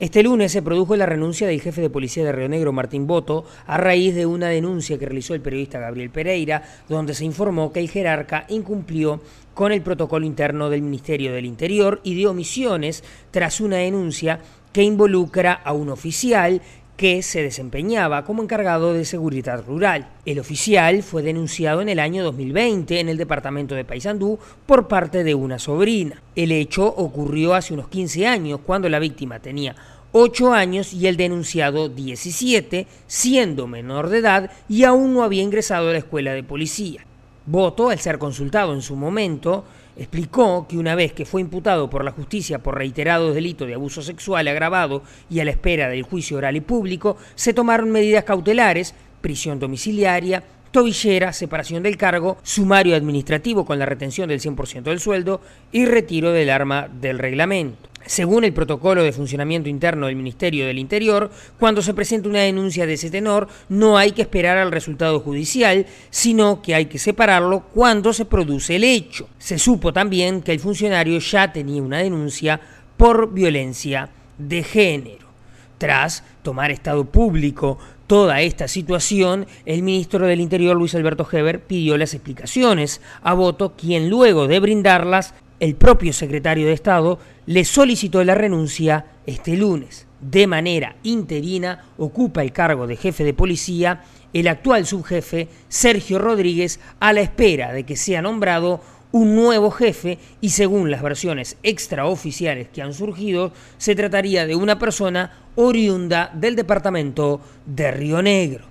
Este lunes se produjo la renuncia del jefe de policía de Río Negro, Martín Boto, a raíz de una denuncia que realizó el periodista Gabriel Pereira, donde se informó que el jerarca incumplió con el protocolo interno del Ministerio del Interior y dio omisiones tras una denuncia que involucra a un oficial que se desempeñaba como encargado de seguridad rural. El oficial fue denunciado en el año 2020 en el departamento de Paysandú por parte de una sobrina. El hecho ocurrió hace unos 15 años cuando la víctima tenía 8 años y el denunciado 17, siendo menor de edad y aún no había ingresado a la escuela de policía voto, al ser consultado en su momento, explicó que una vez que fue imputado por la justicia por reiterados delitos de abuso sexual agravado y a la espera del juicio oral y público, se tomaron medidas cautelares, prisión domiciliaria, tobillera, separación del cargo, sumario administrativo con la retención del 100% del sueldo y retiro del arma del reglamento según el protocolo de funcionamiento interno del Ministerio del Interior, cuando se presenta una denuncia de ese tenor, no hay que esperar al resultado judicial, sino que hay que separarlo cuando se produce el hecho. Se supo también que el funcionario ya tenía una denuncia por violencia de género. Tras tomar estado público toda esta situación, el ministro del Interior Luis Alberto Heber pidió las explicaciones a Voto, quien luego de brindarlas el propio secretario de Estado le solicitó la renuncia este lunes. De manera interina ocupa el cargo de jefe de policía el actual subjefe Sergio Rodríguez a la espera de que sea nombrado un nuevo jefe y según las versiones extraoficiales que han surgido, se trataría de una persona oriunda del departamento de Río Negro.